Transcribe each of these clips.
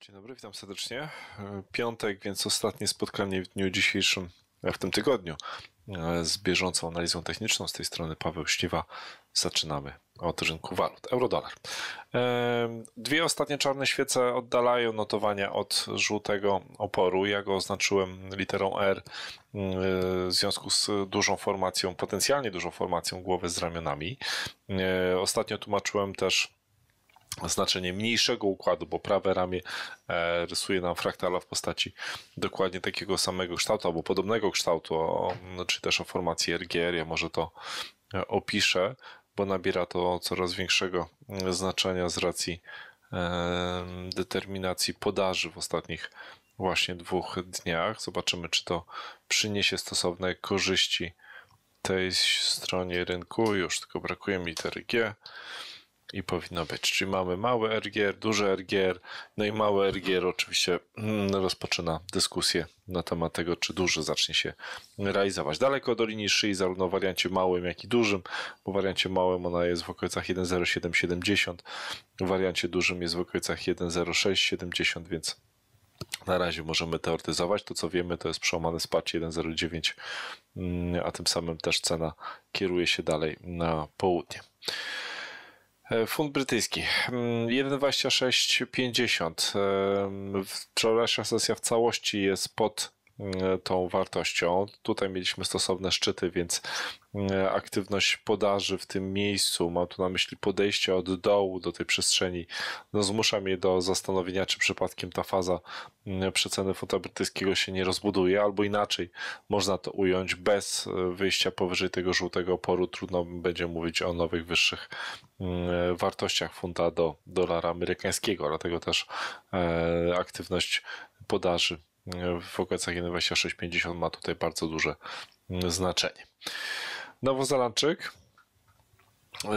Dzień dobry, witam serdecznie. E, piątek, więc ostatnie spotkanie w dniu dzisiejszym, e, w tym tygodniu, e, z bieżącą analizą techniczną. Z tej strony Paweł Śliwa. Zaczynamy od rynku walut. Eurodolar. Dwie ostatnie czarne świece oddalają notowania od żółtego oporu. Ja go oznaczyłem literą R w związku z dużą formacją, potencjalnie dużą formacją głowy z ramionami. Ostatnio tłumaczyłem też znaczenie mniejszego układu, bo prawe ramię e, rysuje nam fraktala w postaci dokładnie takiego samego kształtu albo podobnego kształtu, no, czy też o formacji RGR. Ja może to e, opiszę, bo nabiera to coraz większego e, znaczenia z racji determinacji podaży w ostatnich właśnie dwóch dniach. Zobaczymy, czy to przyniesie stosowne korzyści tej stronie rynku. Już tylko brakuje mi litery G i powinno być. Czyli mamy mały RGR, duży RGR, no i mały RGR oczywiście mm, rozpoczyna dyskusję na temat tego, czy duży zacznie się realizować. Daleko do linii szyi, zarówno w wariancie małym, jak i dużym. W wariancie małym ona jest w okolicach 1,0770, w wariancie dużym jest w okolicach 1,0670, więc na razie możemy teoretyzować. To co wiemy, to jest przełamane wsparcie 1,09, mm, a tym samym też cena kieruje się dalej na południe. E, funt brytyjski 1,2650. Mm, Wczorajsza e, sesja w całości jest pod E, tą wartością. Tutaj mieliśmy stosowne szczyty, więc e, aktywność podaży w tym miejscu, mam tu na myśli podejście od dołu do tej przestrzeni, no zmusza mnie do zastanowienia, czy przypadkiem ta faza przeceny funta brytyjskiego się nie rozbuduje, albo inaczej można to ująć bez e, wyjścia powyżej tego żółtego oporu. Trudno będzie mówić o nowych, wyższych wartościach funta do dolara amerykańskiego, dlatego też aktywność podaży w okolicach 1,2650 ma tutaj bardzo duże mm, znaczenie. Nowozelandczyk e,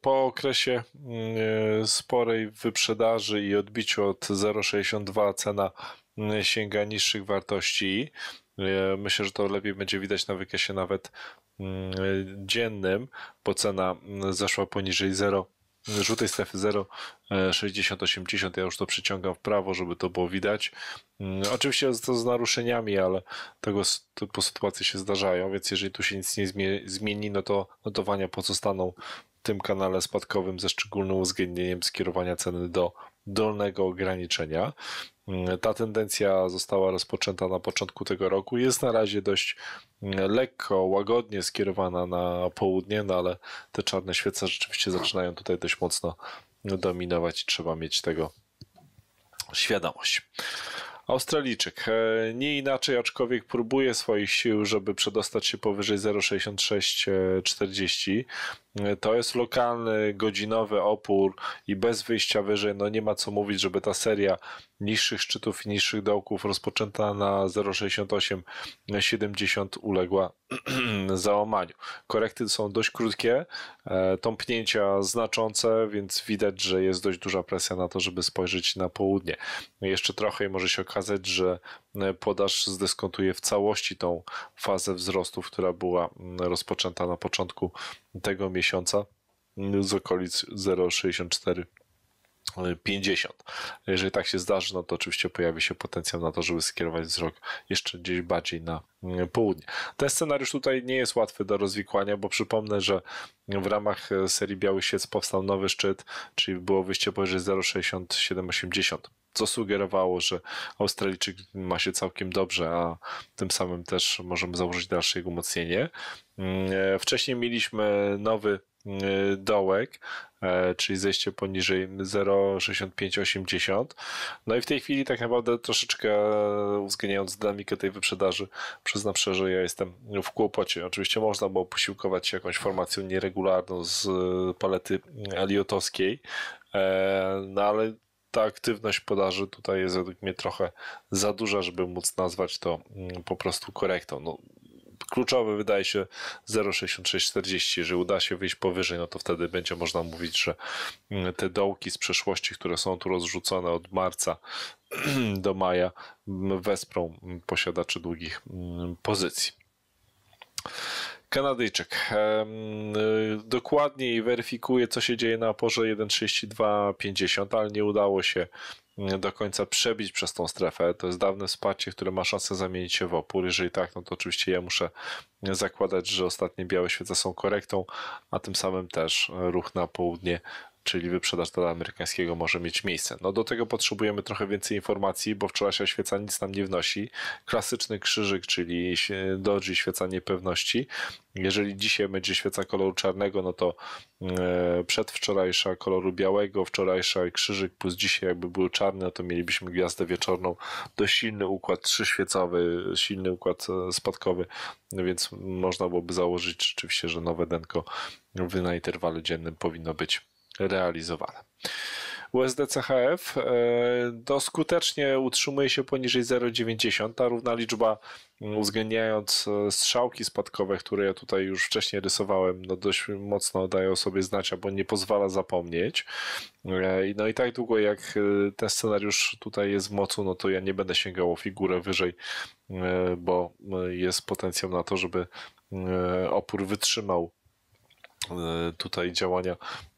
po okresie mm, sporej wyprzedaży i odbiciu od 0,62 cena mm, sięga niższych wartości. E, myślę, że to lepiej będzie widać na wykresie nawet dziennym, bo cena zeszła poniżej 0,5 żółtej strefy 0, 60, 80, ja już to przyciągam w prawo, żeby to było widać. Mm, oczywiście to z naruszeniami, ale tego typu sytuacje się zdarzają, więc jeżeli tu się nic nie zmieni, no to notowania pozostaną w tym kanale spadkowym ze szczególnym uwzględnieniem skierowania ceny do dolnego ograniczenia. Ta tendencja została rozpoczęta na początku tego roku. Jest na razie dość mm, lekko, łagodnie skierowana na południe, no ale te czarne świece rzeczywiście zaczynają tutaj dość mocno dominować. i Trzeba mieć tego świadomość. Australijczyk e, nie inaczej, aczkolwiek próbuje swoich sił, żeby przedostać się powyżej 0,6640. E, to jest lokalny, godzinowy opór i bez wyjścia wyżej, no nie ma co mówić, żeby ta seria niższych szczytów i niższych dołków rozpoczęta na 0,6870 uległa załamaniu. Korekty są dość krótkie, e, tąpnięcia znaczące, więc widać, że jest dość duża presja na to, żeby spojrzeć na południe. No jeszcze trochę i może się okazać, że e, podaż zdeskontuje w całości tą fazę wzrostów, która była mm, rozpoczęta na początku tego miesiąca z okolic 0,64 50. Jeżeli tak się zdarzy, no to oczywiście pojawi się potencjał na to, żeby skierować wzrok jeszcze gdzieś bardziej na mm, południe. Ten scenariusz tutaj nie jest łatwy do rozwikłania, bo przypomnę, że w ramach e, serii Białych Siec powstał nowy szczyt, czyli było wyjście powyżej 0,6780 co sugerowało, że Australijczyk ma się całkiem dobrze, a tym samym też możemy założyć dalsze jego umocnienie. Mm, e, wcześniej mieliśmy nowy Y, dołek, e, czyli zejście poniżej 0,6580. No i w tej chwili tak naprawdę troszeczkę uwzględniając dynamikę tej wyprzedaży, przyznam szczerze, że ja jestem w kłopocie. Oczywiście można było posiłkować się jakąś formacją nieregularną z e, palety aliotowskiej, mm, e, no ale ta aktywność podaży tutaj jest według mnie trochę za duża, żeby móc nazwać to mm, po prostu korektą. No, kluczowe, wydaje się 0,6640. Jeżeli uda się wyjść powyżej, no to wtedy będzie można mówić, że mm, te dołki z przeszłości, które są tu rozrzucone od marca do maja, mm, wesprą mm, posiadaczy długich pozycji. Kanadyjczyk. Y, dokładniej weryfikuje, co się dzieje na porze 1.32.50, ale nie udało się do końca przebić przez tą strefę. To jest dawne wsparcie, które ma szansę zamienić się w opór. Jeżeli tak, no to oczywiście ja muszę zakładać, że ostatnie białe świece są korektą, a tym samym też ruch na południe czyli wyprzedaż dolara amerykańskiego może mieć miejsce. No do tego potrzebujemy trochę więcej informacji, bo wczorajsza świeca nic nam nie wnosi. Klasyczny krzyżyk, czyli doji świeca niepewności. Jeżeli dzisiaj będzie świeca koloru czarnego, no to e, przedwczorajsza koloru białego, wczorajsza krzyżyk plus dzisiaj jakby był czarny, no to mielibyśmy gwiazdę wieczorną, to silny układ trzyświecowy, silny układ e, spadkowy, no więc można byłoby założyć rzeczywiście, że nowe denko na interwale dziennym powinno być realizowane. USDCHF e, no, skutecznie utrzymuje się poniżej 0,90. Ta równa liczba, mm, uwzględniając e, strzałki spadkowe, które ja tutaj już wcześniej rysowałem, no dość mocno daje o sobie znać, bo nie pozwala zapomnieć. E, no i tak długo jak ten scenariusz tutaj jest w mocu, no to ja nie będę sięgał o figurę wyżej, bo jest potencjał na to, żeby opór wytrzymał E, tutaj działania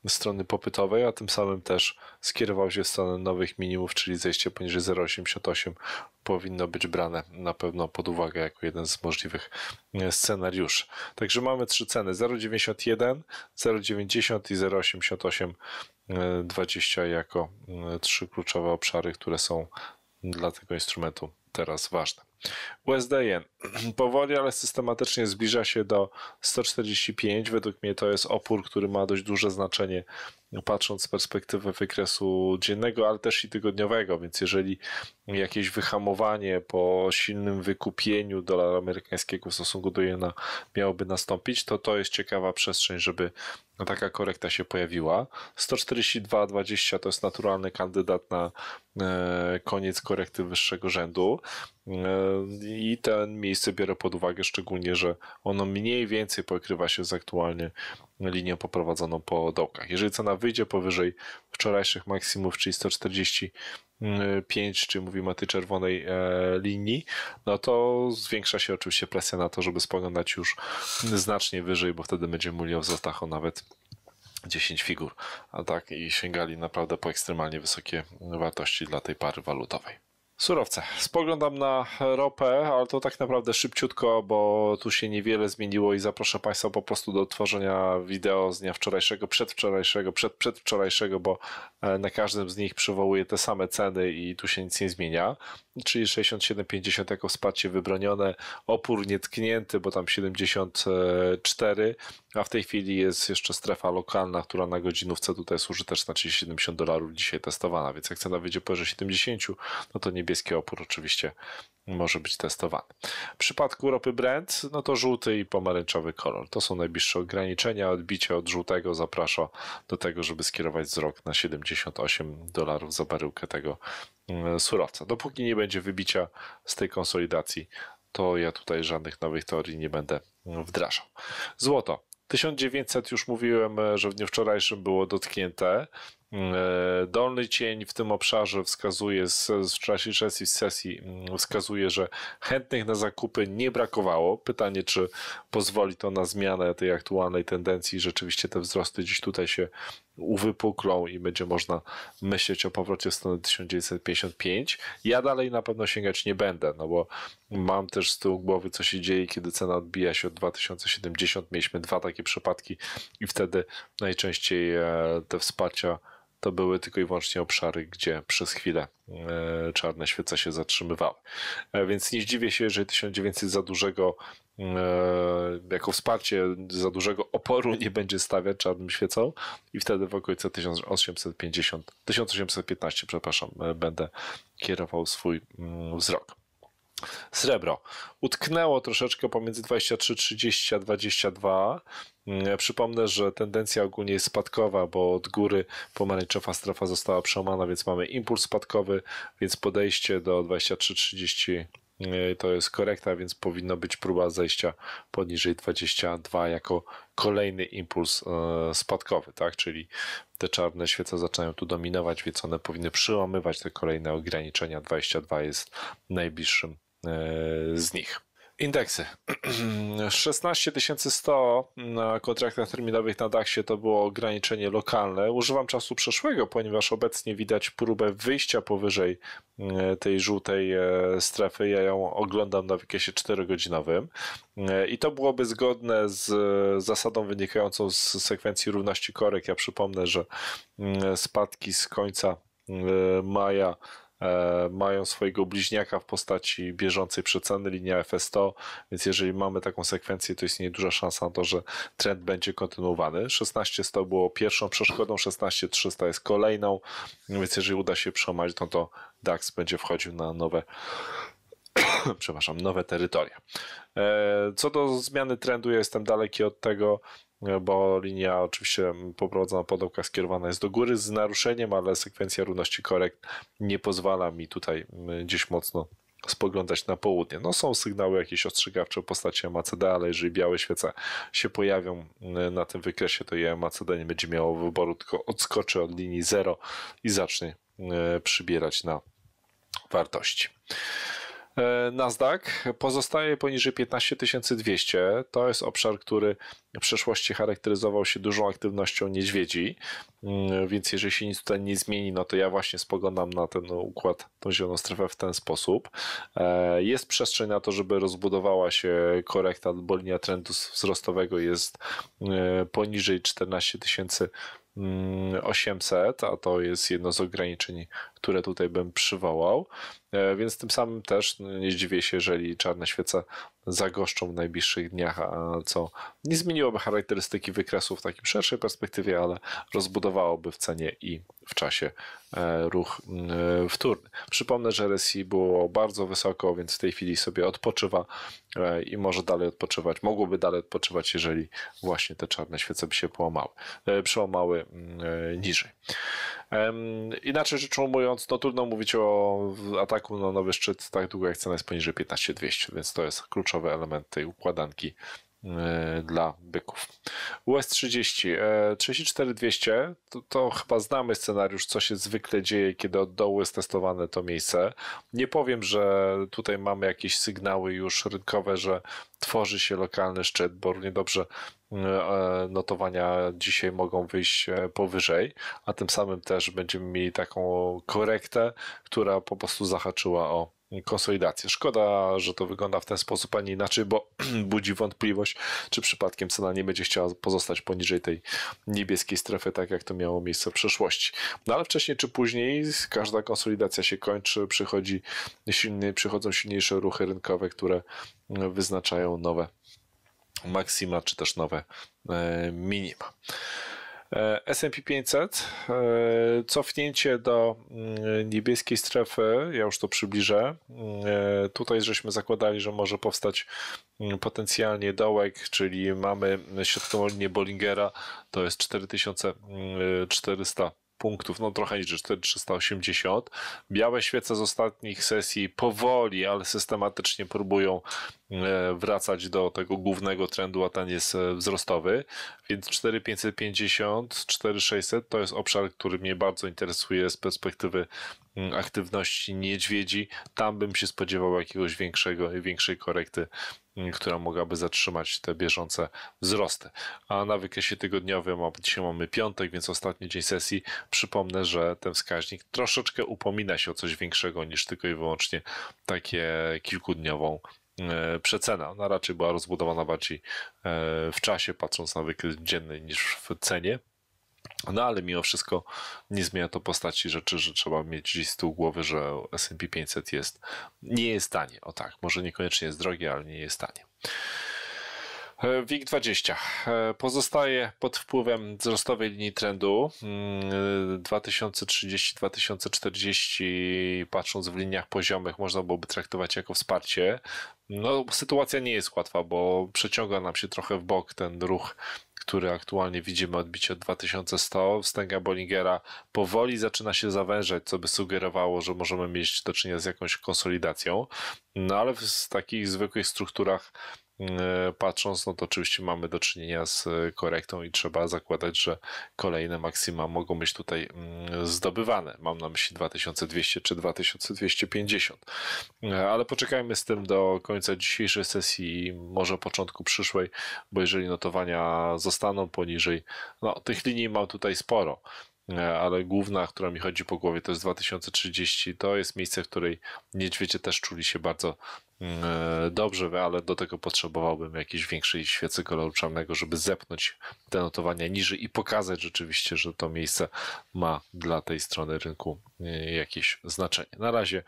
strony popytowej, a tym samym też skierował się w stronę nowych minimów, czyli zejście poniżej 0,88 powinno być brane na pewno pod uwagę jako jeden z możliwych e, scenariuszy. Także mamy trzy ceny 0,91, 0,90 i 0,8820 e, jako trzy kluczowe obszary, które są dla tego instrumentu teraz ważne. USDN powoli, ale systematycznie zbliża się do 145. Według mnie to jest opór, który ma dość duże znaczenie, patrząc z perspektywy wykresu dziennego, ale też i tygodniowego. Więc jeżeli jakieś wyhamowanie po silnym wykupieniu dolara amerykańskiego w stosunku do jena miałoby nastąpić, to to jest ciekawa przestrzeń, żeby no taka korekta się pojawiła. 142,20 to jest naturalny kandydat na e, koniec korekty wyższego rzędu e, i ten miejsce biorę pod uwagę szczególnie, że ono mniej więcej pokrywa się z aktualnie linią poprowadzoną po dołkach. Jeżeli cena wyjdzie powyżej wczorajszych maksimów, czyli 140 5, y, czy mówimy o tej czerwonej e, linii, no to zwiększa się oczywiście presja na to, żeby spoglądać już znacznie wyżej, bo wtedy będziemy mieli o wzrostach o nawet 10 figur, a tak i sięgali naprawdę po ekstremalnie wysokie wartości dla tej pary walutowej. Surowce. Spoglądam na ropę, ale to tak naprawdę szybciutko, bo tu się niewiele zmieniło i zaproszę Państwa po prostu do tworzenia wideo z dnia wczorajszego, przedwczorajszego, przed, przedwczorajszego, bo e, na każdym z nich przywołuję te same ceny i tu się nic nie zmienia. Czyli 67,50 jako wsparcie wybronione, opór nietknięty, bo tam 74, a w tej chwili jest jeszcze strefa lokalna, która na godzinówce tutaj jest użyteczna, czyli 70 dolarów dzisiaj testowana, więc jak cena wyjdzie powyżej 70, no to nie niebieski opór oczywiście może być testowany. W przypadku ropy Brent, no to żółty i pomarańczowy kolor. To są najbliższe ograniczenia. Odbicie od żółtego zaprasza do tego, żeby skierować wzrok na 78 dolarów za baryłkę tego mm, surowca. Dopóki nie będzie wybicia z tej konsolidacji, to ja tutaj żadnych nowych teorii nie będę mm, wdrażał. Złoto. 1900 już mówiłem, e, że w dniu wczorajszym było dotknięte E, Dolny cień w tym obszarze wskazuje w czasie sesji, sesji mm, wskazuje, że chętnych na zakupy nie brakowało. Pytanie, czy pozwoli to na zmianę tej aktualnej tendencji. Rzeczywiście te wzrosty gdzieś tutaj się uwypuklą i będzie można myśleć o powrocie w stronę 1955. Ja dalej na pewno sięgać nie będę, no bo mam też z tyłu głowy, co się dzieje, kiedy cena odbija się od 2070. Mieliśmy dwa takie przypadki i wtedy najczęściej e, te wsparcia to były tylko i wyłącznie obszary, gdzie przez chwilę e, czarne świece się zatrzymywały. E, więc nie zdziwię się, że 1900 za dużego e, jako wsparcie za dużego oporu nie będzie stawiać czarnym świecą i wtedy w okolice 1850, 1815 przepraszam, będę kierował swój mm, wzrok. Srebro. Utknęło troszeczkę pomiędzy 23,30 a 22. Mm, przypomnę, że tendencja ogólnie jest spadkowa, bo od góry pomarańczowa strefa została przełamana, więc mamy impuls spadkowy, więc podejście do 23,30 y, to jest korekta, więc powinno być próba zejścia poniżej 22 jako kolejny impuls y, spadkowy, tak? Czyli te czarne świece zaczynają tu dominować, więc one powinny przyłamywać te kolejne ograniczenia. 22 jest najbliższym E, z nich. Indeksy. 16100 mm, na kontraktach terminowych na DAX-ie to było ograniczenie lokalne. Używam czasu przeszłego, ponieważ obecnie widać próbę wyjścia powyżej e, tej żółtej e, strefy. Ja ją oglądam na wykresie 4-godzinowym i to byłoby zgodne z zasadą wynikającą z sekwencji równości korek. Ja przypomnę, że mm, spadki z końca mm, maja E, mają swojego bliźniaka w postaci bieżącej przeceny, linia FS100, więc jeżeli mamy taką sekwencję, to istnieje duża szansa na to, że trend będzie kontynuowany. 1600 było pierwszą przeszkodą, 16300 jest kolejną, więc jeżeli uda się przełamać, no to DAX będzie wchodził na nowe przepraszam, nowe terytoria. E, co do zmiany trendu, ja jestem daleki od tego, E, bo linia oczywiście poprowadzona podołka skierowana jest do góry z naruszeniem, ale sekwencja równości korekt nie pozwala mi tutaj gdzieś mocno spoglądać na południe. No są sygnały jakieś ostrzegawcze w postaci MACD, ale jeżeli białe świece się pojawią na tym wykresie, to je MACD nie będzie miało wyboru, tylko odskoczy od linii 0 i zacznie e, przybierać na wartości. E, Nasdaq pozostaje poniżej 15200. To jest obszar, który w przeszłości charakteryzował się dużą aktywnością niedźwiedzi, mm, więc jeżeli się nic tutaj nie zmieni, no to ja właśnie spoglądam na ten układ, tą zieloną strefę w ten sposób. E, jest przestrzeń na to, żeby rozbudowała się korekta, bo linia trendu wzrostowego jest e, poniżej 14000 800, mm, a to jest jedno z ograniczeń, które tutaj bym przywołał. E, więc tym samym też no, nie zdziwię się, jeżeli czarne świece zagoszczą w najbliższych dniach, co nie zmieniłoby charakterystyki wykresu w takim szerszej perspektywie, ale rozbudowałoby w cenie i w czasie e, ruch wtórny. Przypomnę, że RSI było bardzo wysoko, więc w tej chwili sobie odpoczywa e, i może dalej odpoczywać. Mogłoby dalej odpoczywać, jeżeli właśnie te czarne świece by się połamały, przełamały niżej. Inaczej rzecz ujmując, no trudno mówić o atakach na nowy szczyt tak długo jak cena jest poniżej 15200, więc to jest kluczowy element tej układanki y, dla byków. US30, 34200 e, to, to chyba znamy scenariusz, co się zwykle dzieje, kiedy od dołu jest testowane to miejsce. Nie powiem, że tutaj mamy jakieś sygnały już rynkowe, że tworzy się lokalny szczyt, bo równie dobrze E, notowania dzisiaj mogą wyjść e, powyżej, a tym samym też będziemy mieli taką korektę, która po prostu zahaczyła o konsolidację. Szkoda, że to wygląda w ten sposób, a nie inaczej, bo budzi wątpliwość, czy przypadkiem cena nie będzie chciała pozostać poniżej tej niebieskiej strefy, tak jak to miało miejsce w przeszłości. No ale wcześniej czy później każda konsolidacja się kończy, przychodzi silny, przychodzą silniejsze ruchy rynkowe, które wyznaczają nowe maksima, czy też nowe e, minima. E, S&P 500, e, cofnięcie do mm, niebieskiej strefy, ja już to przybliżę. Tutaj żeśmy zakładali, że może powstać mm, potencjalnie dołek, czyli mamy środkową linię Bollingera, to jest 4400 punktów, no trochę niż 4380. Białe świece z ostatnich sesji powoli, ale systematycznie próbują e, wracać do tego głównego trendu, a ten jest e, wzrostowy. Więc 4550, 4600 to jest obszar, który mnie bardzo interesuje z perspektywy Mm, aktywności niedźwiedzi, tam bym się spodziewał jakiegoś większego, i większej korekty, mm, która mogłaby zatrzymać te bieżące wzrosty. A na wykresie tygodniowym, a dzisiaj mamy piątek, więc ostatni dzień sesji, przypomnę, że ten wskaźnik troszeczkę upomina się o coś większego niż tylko i wyłącznie takie kilkudniową e, przecena. Ona raczej była rozbudowana bardziej e, w czasie, patrząc na wykres dzienny niż w cenie. No ale mimo wszystko nie zmienia to postaci rzeczy, że trzeba mieć gdzieś z tyłu głowy, że S&P 500 jest, nie jest tanie. O tak, może niekoniecznie jest drogie, ale nie jest tanie. E, WIG20 e, pozostaje pod wpływem wzrostowej linii trendu 2030-2040 mm, patrząc w liniach poziomych można byłoby traktować jako wsparcie no sytuacja nie jest łatwa bo przeciąga nam się trochę w bok ten ruch który aktualnie widzimy odbicie od 2100, wstęga Bollingera powoli zaczyna się zawężać, co by sugerowało, że możemy mieć do czynienia z jakąś konsolidacją. No ale w takich zwykłych strukturach E, patrząc, no to oczywiście mamy do czynienia z e, korektą i trzeba zakładać, że kolejne maksima mogą być tutaj mm, zdobywane. Mam na myśli 2200 czy 2250. E, ale poczekajmy z tym do końca dzisiejszej sesji i może początku przyszłej, bo jeżeli notowania zostaną poniżej, no tych linii mam tutaj sporo ale główna, która mi chodzi po głowie, to jest 2030. To jest miejsce, w której niedźwiedzie też czuli się bardzo Mm, e, dobrze, ale do tego potrzebowałbym jakiejś większej świecy koloru czarnego, żeby zepnąć te notowania niżej i pokazać rzeczywiście, że to miejsce ma dla tej strony rynku e, jakieś znaczenie. Na razie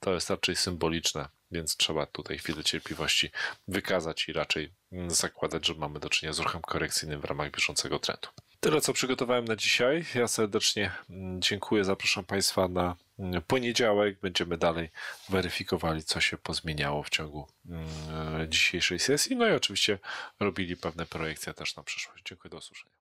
to jest raczej symboliczne, więc trzeba tutaj chwilę cierpliwości wykazać i raczej mm, zakładać, że mamy do czynienia z ruchem korekcyjnym w ramach bieżącego trendu. Tyle, co przygotowałem na dzisiaj. Ja serdecznie mm, dziękuję, zapraszam Państwa na poniedziałek będziemy dalej weryfikowali, co się pozmieniało w ciągu mm, e, dzisiejszej sesji. No i oczywiście robili pewne projekcje też na przyszłość. Dziękuję, do usłyszenia.